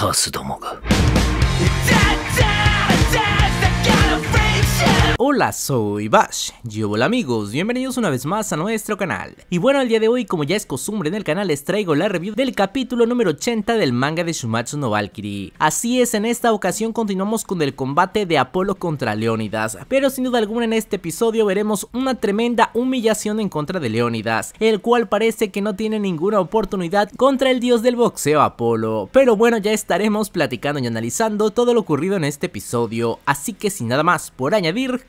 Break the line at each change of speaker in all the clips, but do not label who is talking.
カースどもが。Hola, soy Bash. Yo hola amigos, bienvenidos una vez más a nuestro canal. Y bueno, el día de hoy, como ya es costumbre en el canal, les traigo la review del capítulo número 80 del manga de Shumatsu no Valkyrie. Así es, en esta ocasión continuamos con el combate de Apolo contra Leonidas. pero sin duda alguna en este episodio veremos una tremenda humillación en contra de Leonidas. el cual parece que no tiene ninguna oportunidad contra el dios del boxeo Apolo. Pero bueno, ya estaremos platicando y analizando todo lo ocurrido en este episodio, así que sin nada más por añadir,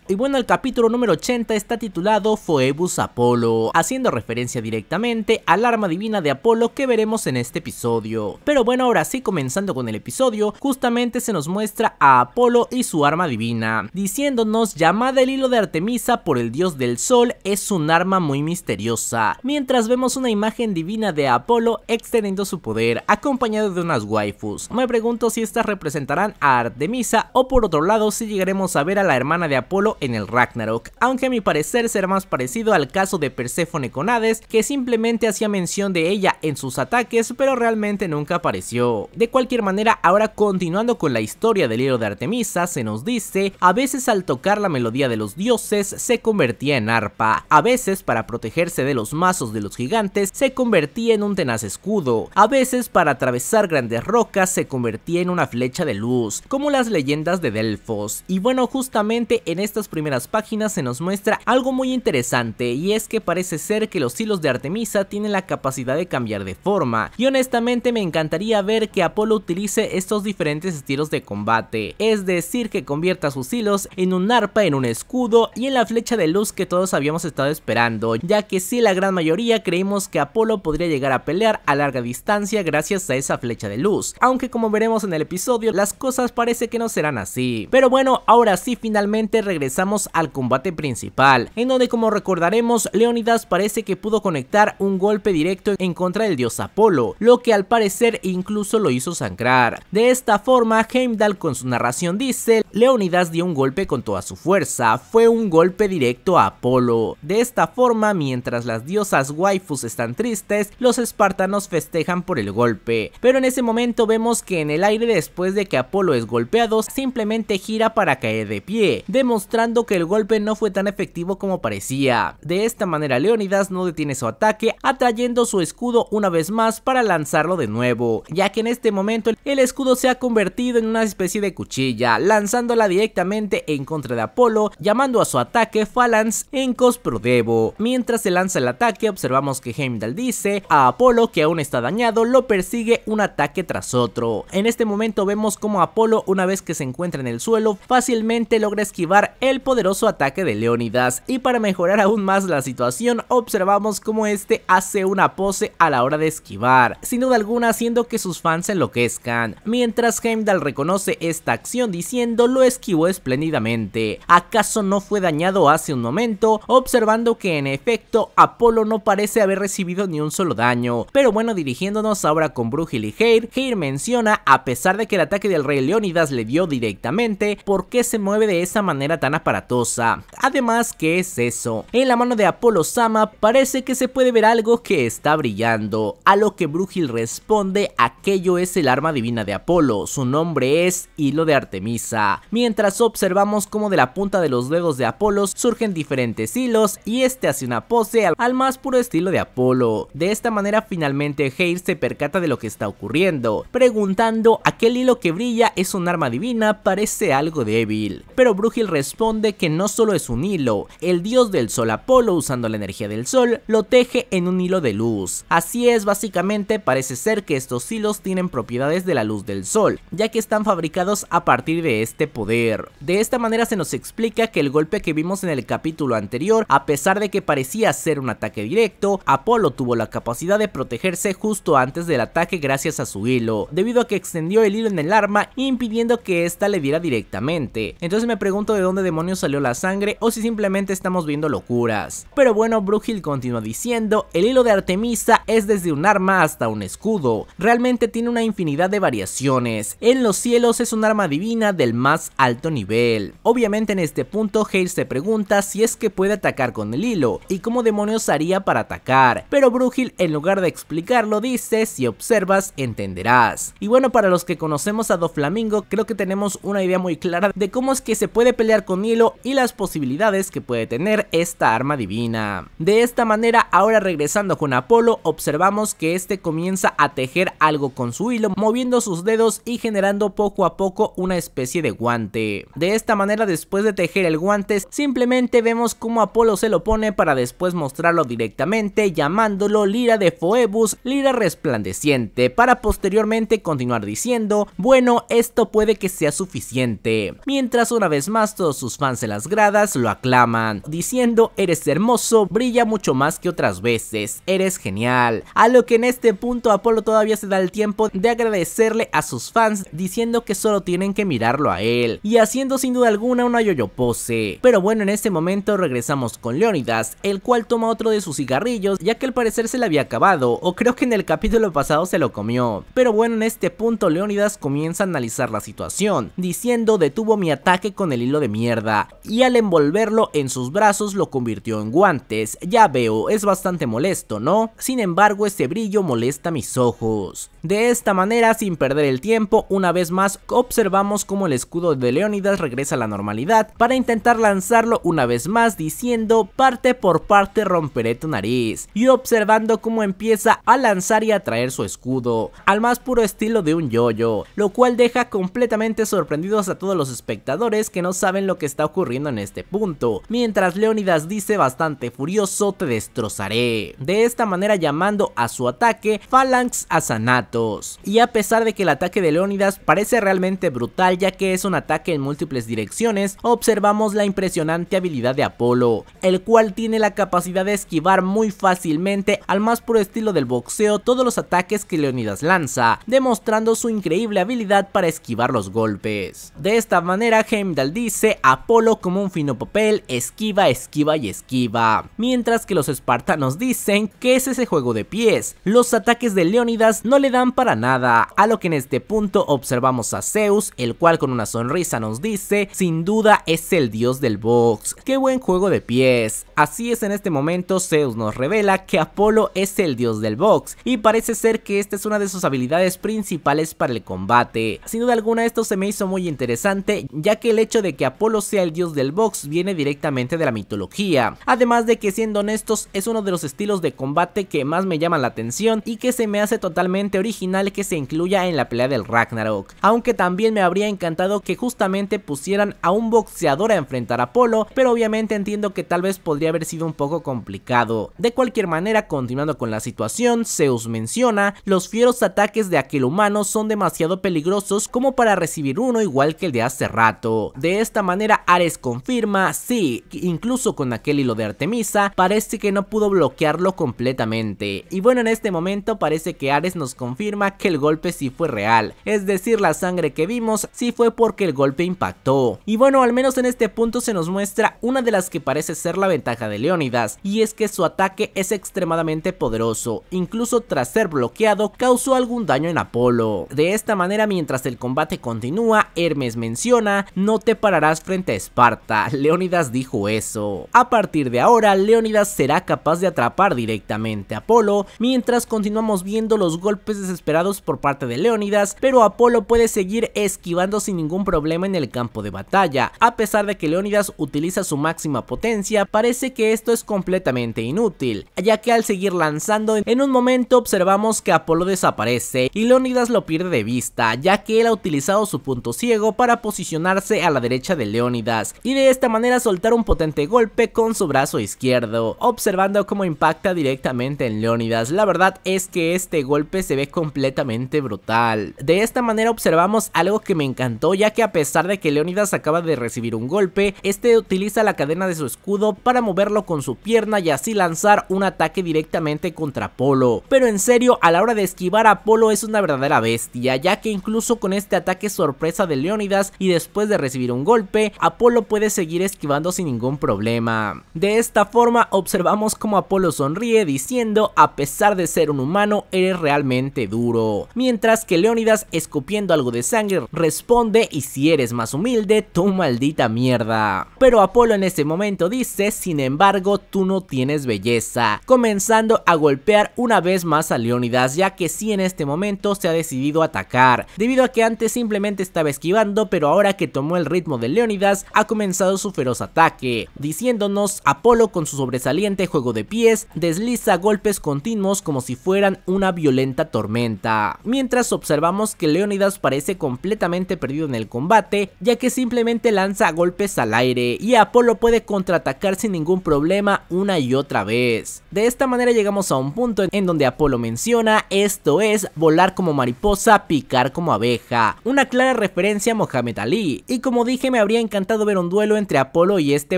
Y bueno, el capítulo número 80 está titulado Phoebus Apolo, haciendo referencia directamente al arma divina de Apolo que veremos en este episodio. Pero bueno, ahora sí, comenzando con el episodio, justamente se nos muestra a Apolo y su arma divina, diciéndonos llamada el hilo de Artemisa por el dios del sol es un arma muy misteriosa, mientras vemos una imagen divina de Apolo extendiendo su poder, acompañado de unas waifus. Me pregunto si estas representarán a Artemisa o por otro lado si llegaremos a ver a la hermana de Apolo en el Ragnarok, aunque a mi parecer será más parecido al caso de Perséfone conades, que simplemente hacía mención de ella en sus ataques, pero realmente nunca apareció. De cualquier manera, ahora continuando con la historia del héroe de Artemisa, se nos dice, a veces al tocar la melodía de los dioses se convertía en arpa, a veces para protegerse de los mazos de los gigantes se convertía en un tenaz escudo, a veces para atravesar grandes rocas se convertía en una flecha de luz, como las leyendas de Delfos. Y bueno, justamente en estas primeras páginas se nos muestra algo muy interesante y es que parece ser que los hilos de Artemisa tienen la capacidad de cambiar de forma y honestamente me encantaría ver que Apolo utilice estos diferentes estilos de combate, es decir que convierta sus hilos en un arpa, en un escudo y en la flecha de luz que todos habíamos estado esperando, ya que si la gran mayoría creímos que Apolo podría llegar a pelear a larga distancia gracias a esa flecha de luz, aunque como veremos en el episodio las cosas parece que no serán así. Pero bueno, ahora sí finalmente regresamos Empezamos al combate principal, en donde como recordaremos, Leonidas parece que pudo conectar un golpe directo en contra del dios Apolo, lo que al parecer incluso lo hizo sangrar. De esta forma, Heimdall con su narración dice, Leonidas dio un golpe con toda su fuerza, fue un golpe directo a Apolo. De esta forma, mientras las diosas waifus están tristes, los espartanos festejan por el golpe. Pero en ese momento vemos que en el aire después de que Apolo es golpeado, simplemente gira para caer de pie, demostrando que el golpe no fue tan efectivo como parecía. De esta manera Leonidas no detiene su ataque atrayendo su escudo una vez más para lanzarlo de nuevo, ya que en este momento el escudo se ha convertido en una especie de cuchilla, lanzándola directamente en contra de Apolo, llamando a su ataque Phalanx en Cosprodebo. Mientras se lanza el ataque observamos que Heimdall dice a Apolo que aún está dañado lo persigue un ataque tras otro. En este momento vemos como Apolo una vez que se encuentra en el suelo fácilmente logra esquivar el el poderoso ataque de Leonidas y para mejorar aún más la situación observamos cómo este hace una pose a la hora de esquivar, sin duda alguna haciendo que sus fans se enloquezcan, mientras Heimdall reconoce esta acción diciendo lo esquivó espléndidamente, ¿acaso no fue dañado hace un momento? Observando que en efecto Apolo no parece haber recibido ni un solo daño, pero bueno dirigiéndonos ahora con Brugil y Heir, Heir menciona a pesar de que el ataque del rey Leonidas le dio directamente, ¿por qué se mueve de esa manera tan aparatosa. Además, ¿qué es eso? En la mano de Apolo Sama parece que se puede ver algo que está brillando, a lo que Brugil responde aquello es el arma divina de Apolo, su nombre es Hilo de Artemisa. Mientras observamos como de la punta de los dedos de Apolo surgen diferentes hilos y este hace una pose al más puro estilo de Apolo. De esta manera finalmente Hale se percata de lo que está ocurriendo, preguntando aquel hilo que brilla es un arma divina parece algo débil, pero Brugil responde de que no solo es un hilo, el dios del sol Apolo usando la energía del sol lo teje en un hilo de luz. Así es, básicamente parece ser que estos hilos tienen propiedades de la luz del sol, ya que están fabricados a partir de este poder. De esta manera se nos explica que el golpe que vimos en el capítulo anterior, a pesar de que parecía ser un ataque directo, Apolo tuvo la capacidad de protegerse justo antes del ataque gracias a su hilo, debido a que extendió el hilo en el arma impidiendo que ésta le diera directamente. Entonces me pregunto de dónde demonios salió la sangre o si simplemente estamos viendo locuras. Pero bueno, Brugil continúa diciendo, el hilo de Artemisa es desde un arma hasta un escudo, realmente tiene una infinidad de variaciones, en los cielos es un arma divina del más alto nivel. Obviamente en este punto Hale se pregunta si es que puede atacar con el hilo y cómo demonios haría para atacar, pero Brugil en lugar de explicarlo dice si observas entenderás. Y bueno para los que conocemos a Doflamingo creo que tenemos una idea muy clara de cómo es que se puede pelear con y las posibilidades que puede tener esta arma divina. De esta manera, ahora regresando con Apolo, observamos que este comienza a tejer algo con su hilo, moviendo sus dedos y generando poco a poco una especie de guante. De esta manera, después de tejer el guante, simplemente vemos cómo Apolo se lo pone para después mostrarlo directamente, llamándolo Lira de Phoebus, Lira resplandeciente, para posteriormente continuar diciendo, bueno, esto puede que sea suficiente. Mientras una vez más todos sus fans de las gradas lo aclaman, diciendo eres hermoso, brilla mucho más que otras veces, eres genial. A lo que en este punto Apolo todavía se da el tiempo de agradecerle a sus fans diciendo que solo tienen que mirarlo a él y haciendo sin duda alguna una yo-yo pose. Pero bueno, en este momento regresamos con Leonidas, el cual toma otro de sus cigarrillos ya que al parecer se le había acabado o creo que en el capítulo pasado se lo comió. Pero bueno, en este punto Leonidas comienza a analizar la situación, diciendo detuvo mi ataque con el hilo de mierda y al envolverlo en sus brazos lo convirtió en guantes. Ya veo, es bastante molesto, ¿no? Sin embargo, este brillo molesta mis ojos. De esta manera, sin perder el tiempo, una vez más observamos cómo el escudo de Leonidas regresa a la normalidad para intentar lanzarlo una vez más diciendo parte por parte romperé tu nariz y observando cómo empieza a lanzar y a traer su escudo al más puro estilo de un yoyo, -yo, lo cual deja completamente sorprendidos a todos los espectadores que no saben lo que está ocurriendo en este punto, mientras Leonidas dice bastante furioso te destrozaré, de esta manera llamando a su ataque Phalanx a sanatos. Y a pesar de que el ataque de Leonidas parece realmente brutal ya que es un ataque en múltiples direcciones, observamos la impresionante habilidad de Apolo, el cual tiene la capacidad de esquivar muy fácilmente al más puro estilo del boxeo todos los ataques que Leonidas lanza, demostrando su increíble habilidad para esquivar los golpes. De esta manera Heimdall dice a Apolo como un fino papel, esquiva, esquiva y esquiva. Mientras que los espartanos dicen que es ese juego de pies. Los ataques de Leónidas no le dan para nada, a lo que en este punto observamos a Zeus, el cual con una sonrisa nos dice, sin duda es el dios del box. ¡Qué buen juego de pies! Así es en este momento Zeus nos revela que Apolo es el dios del box y parece ser que esta es una de sus habilidades principales para el combate. Sin duda alguna esto se me hizo muy interesante ya que el hecho de que Apolo el dios del box viene directamente de la mitología. Además de que siendo honestos es uno de los estilos de combate que más me llama la atención y que se me hace totalmente original que se incluya en la pelea del Ragnarok. Aunque también me habría encantado que justamente pusieran a un boxeador a enfrentar a Polo, pero obviamente entiendo que tal vez podría haber sido un poco complicado. De cualquier manera, continuando con la situación, Zeus menciona, los fieros ataques de aquel humano son demasiado peligrosos como para recibir uno igual que el de hace rato. De esta manera Ares confirma, sí, incluso con aquel hilo de Artemisa, parece que no pudo bloquearlo completamente. Y bueno, en este momento parece que Ares nos confirma que el golpe sí fue real, es decir, la sangre que vimos sí fue porque el golpe impactó. Y bueno, al menos en este punto se nos muestra una de las que parece ser la ventaja de Leónidas, y es que su ataque es extremadamente poderoso, incluso tras ser bloqueado causó algún daño en Apolo. De esta manera, mientras el combate continúa, Hermes menciona, no te pararás frente Esparta, Leónidas dijo eso. A partir de ahora, Leónidas será capaz de atrapar directamente a Apolo, mientras continuamos viendo los golpes desesperados por parte de Leónidas, pero Apolo puede seguir esquivando sin ningún problema en el campo de batalla. A pesar de que Leónidas utiliza su máxima potencia, parece que esto es completamente inútil, ya que al seguir lanzando, en un momento observamos que Apolo desaparece y Leónidas lo pierde de vista, ya que él ha utilizado su punto ciego para posicionarse a la derecha de Leonidas y de esta manera soltar un potente golpe con su brazo izquierdo, observando cómo impacta directamente en Leonidas, La verdad es que este golpe se ve completamente brutal. De esta manera observamos algo que me encantó ya que a pesar de que Leónidas acaba de recibir un golpe, este utiliza la cadena de su escudo para moverlo con su pierna y así lanzar un ataque directamente contra Apolo, Pero en serio, a la hora de esquivar a Polo es una verdadera bestia, ya que incluso con este ataque sorpresa de Leónidas y después de recibir un golpe, Apolo puede seguir esquivando sin ningún problema. De esta forma observamos como Apolo sonríe diciendo a pesar de ser un humano eres realmente duro. Mientras que Leonidas escupiendo algo de sangre responde y si eres más humilde tu maldita mierda. Pero Apolo en ese momento dice sin embargo tú no tienes belleza. Comenzando a golpear una vez más a Leonidas. ya que sí en este momento se ha decidido atacar. Debido a que antes simplemente estaba esquivando pero ahora que tomó el ritmo de Leonidas ha comenzado su feroz ataque, diciéndonos Apolo con su sobresaliente juego de pies desliza golpes continuos como si fueran una violenta tormenta. Mientras observamos que Leonidas parece completamente perdido en el combate, ya que simplemente lanza golpes al aire y Apolo puede contraatacar sin ningún problema una y otra vez. De esta manera llegamos a un punto en donde Apolo menciona esto es volar como mariposa, picar como abeja, una clara referencia a Mohamed Ali y como dije me habría encantado encantado ver un duelo entre Apolo y este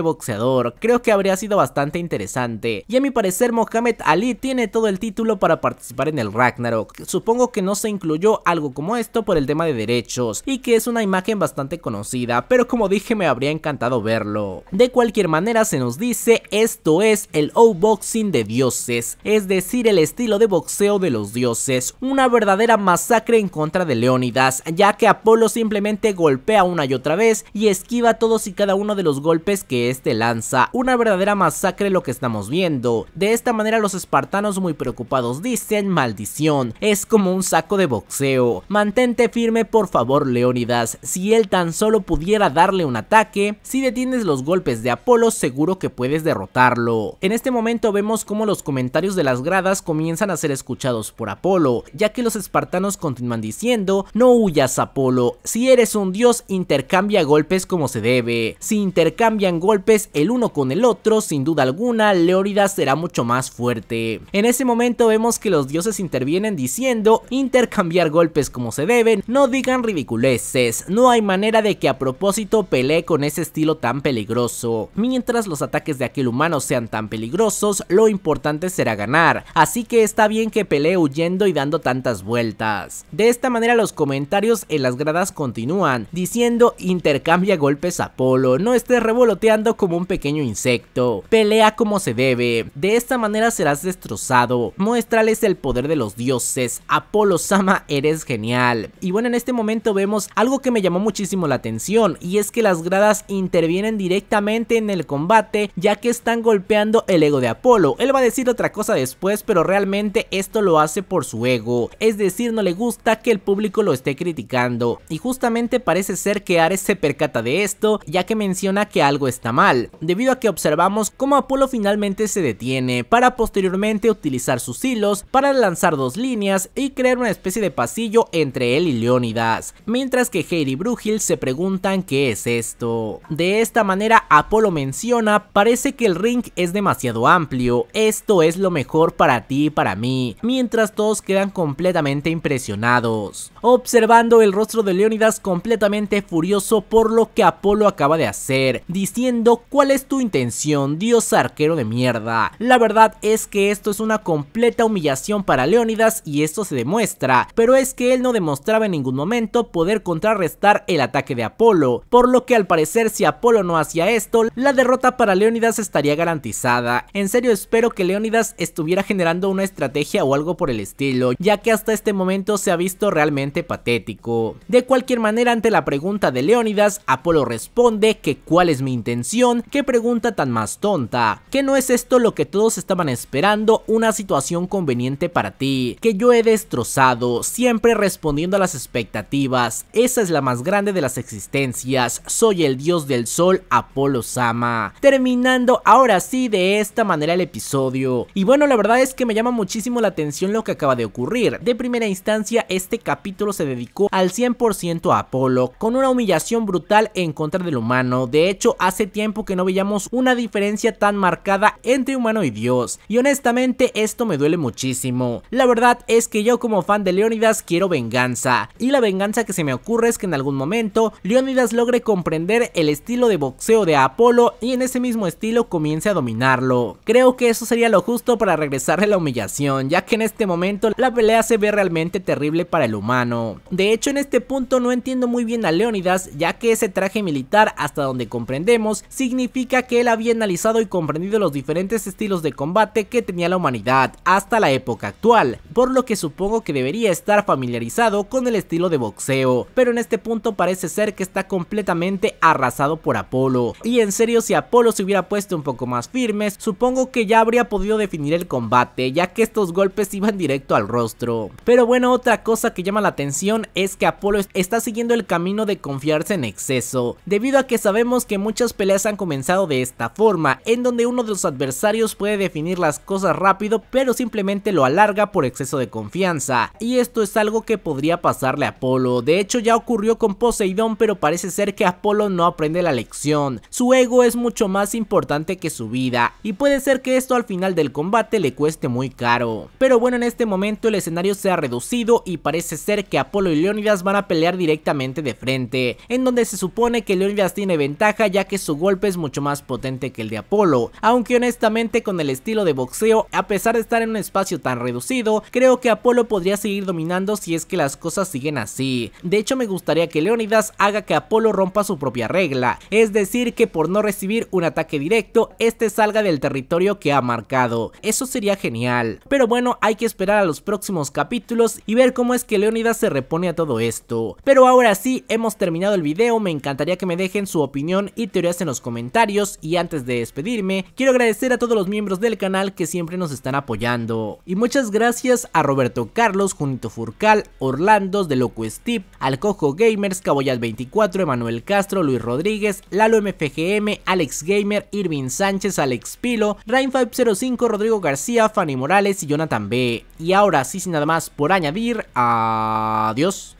boxeador, creo que habría sido bastante interesante. Y a mi parecer Mohamed Ali tiene todo el título para participar en el Ragnarok, supongo que no se incluyó algo como esto por el tema de derechos, y que es una imagen bastante conocida, pero como dije me habría encantado verlo. De cualquier manera se nos dice esto es el O-Boxing de dioses, es decir el estilo de boxeo de los dioses, una verdadera masacre en contra de Leónidas, ya que Apolo simplemente golpea una y otra vez y esquiva todos y cada uno de los golpes que este lanza, una verdadera masacre lo que estamos viendo. De esta manera los espartanos muy preocupados dicen maldición, es como un saco de boxeo. Mantente firme por favor Leónidas, si él tan solo pudiera darle un ataque, si detienes los golpes de Apolo seguro que puedes derrotarlo. En este momento vemos como los comentarios de las gradas comienzan a ser escuchados por Apolo, ya que los espartanos continúan diciendo, no huyas Apolo, si eres un dios intercambia golpes como se debe. Si intercambian golpes el uno con el otro, sin duda alguna, Leorida será mucho más fuerte. En ese momento vemos que los dioses intervienen diciendo, intercambiar golpes como se deben, no digan ridiculeces, no hay manera de que a propósito pelee con ese estilo tan peligroso. Mientras los ataques de aquel humano sean tan peligrosos, lo importante será ganar, así que está bien que pelee huyendo y dando tantas vueltas. De esta manera los comentarios en las gradas continúan, diciendo intercambia golpes Apolo, no estés revoloteando como un pequeño insecto, pelea como se debe, de esta manera serás destrozado, muéstrales el poder de los dioses, Apolo Sama eres genial. Y bueno, en este momento vemos algo que me llamó muchísimo la atención y es que las gradas intervienen directamente en el combate ya que están golpeando el ego de Apolo, él va a decir otra cosa después pero realmente esto lo hace por su ego, es decir no le gusta que el público lo esté criticando y justamente parece ser que Ares se percata de esto ya que menciona que algo está mal, debido a que observamos cómo Apolo finalmente se detiene, para posteriormente utilizar sus hilos para lanzar dos líneas y crear una especie de pasillo entre él y Leónidas, mientras que Heidi y Brugil se preguntan qué es esto. De esta manera Apolo menciona, parece que el ring es demasiado amplio, esto es lo mejor para ti y para mí, mientras todos quedan completamente impresionados, observando el rostro de Leónidas completamente furioso por lo que Apolo lo acaba de hacer, diciendo cuál es tu intención, dios arquero de mierda. La verdad es que esto es una completa humillación para Leónidas y esto se demuestra, pero es que él no demostraba en ningún momento poder contrarrestar el ataque de Apolo, por lo que al parecer si Apolo no hacía esto, la derrota para Leónidas estaría garantizada. En serio espero que Leónidas estuviera generando una estrategia o algo por el estilo, ya que hasta este momento se ha visto realmente patético. De cualquier manera, ante la pregunta de Leónidas, Apolo responde responde que cuál es mi intención, qué pregunta tan más tonta, que no es esto lo que todos estaban esperando, una situación conveniente para ti, que yo he destrozado, siempre respondiendo a las expectativas, esa es la más grande de las existencias, soy el dios del sol Apolo Sama. Terminando ahora sí de esta manera el episodio. Y bueno, la verdad es que me llama muchísimo la atención lo que acaba de ocurrir. De primera instancia, este capítulo se dedicó al 100% a Apolo, con una humillación brutal en contra del humano. De hecho, hace tiempo que no veíamos una diferencia tan marcada entre humano y dios. Y honestamente, esto me duele muchísimo. La verdad es que yo como fan de Leonidas quiero venganza. Y la venganza que se me ocurre es que en algún momento Leonidas logre comprender el estilo de boxeo de Apolo y en ese mismo estilo comience a dominarlo. Creo que eso sería lo justo para regresarle la humillación, ya que en este momento la pelea se ve realmente terrible para el humano. De hecho, en este punto no entiendo muy bien a Leonidas ya que ese traje militar, hasta donde comprendemos, significa que él había analizado y comprendido los diferentes estilos de combate que tenía la humanidad hasta la época actual, por lo que supongo que debería estar familiarizado con el estilo de boxeo, pero en este punto parece ser que está completamente arrasado por Apolo. Y en serio, si Apolo se hubiera puesto un poco más firmes, supongo que ya habría podido definir el combate, ya que estos golpes iban directo al rostro. Pero bueno, otra cosa que llama la atención es que Apolo está siguiendo el camino de confiarse en exceso, debido a que sabemos que muchas peleas han comenzado de esta forma, en donde uno de los adversarios puede definir las cosas rápido pero simplemente lo alarga por exceso de confianza, y esto es algo que podría pasarle a Apolo, de hecho ya ocurrió con Poseidón pero parece ser que Apolo no aprende la lección, su ego es mucho más importante que su vida, y puede ser que esto al final del combate le cueste muy caro. Pero bueno en este momento el escenario se ha reducido y parece ser que Apolo y Leónidas van a pelear directamente de frente, en donde se supone que Leonidas tiene ventaja ya que su golpe es mucho más potente que el de Apolo, aunque honestamente con el estilo de boxeo, a pesar de estar en un espacio tan reducido, creo que Apolo podría seguir dominando si es que las cosas siguen así. De hecho me gustaría que Leonidas haga que Apolo rompa su propia regla, es decir que por no recibir un ataque directo, este salga del territorio que ha marcado. Eso sería genial. Pero bueno, hay que esperar a los próximos capítulos y ver cómo es que Leonidas se repone a todo esto. Pero ahora sí, hemos terminado el video, me encantaría que me dejen su opinión y teorías en los comentarios y antes de despedirme, quiero agradecer a todos los miembros del canal que siempre nos están apoyando. Y muchas gracias a Roberto Carlos, Junito Furcal, Orlando, De Loco Steve, Alcojo Gamers, Caboyal24, Emanuel Castro, Luis Rodríguez, Lalo MFGM, Alex Gamer, Irvin Sánchez, Alex Pilo, Rain505, Rodrigo García, Fanny Morales y Jonathan B. Y ahora sí, sin nada más por añadir, adiós.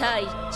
対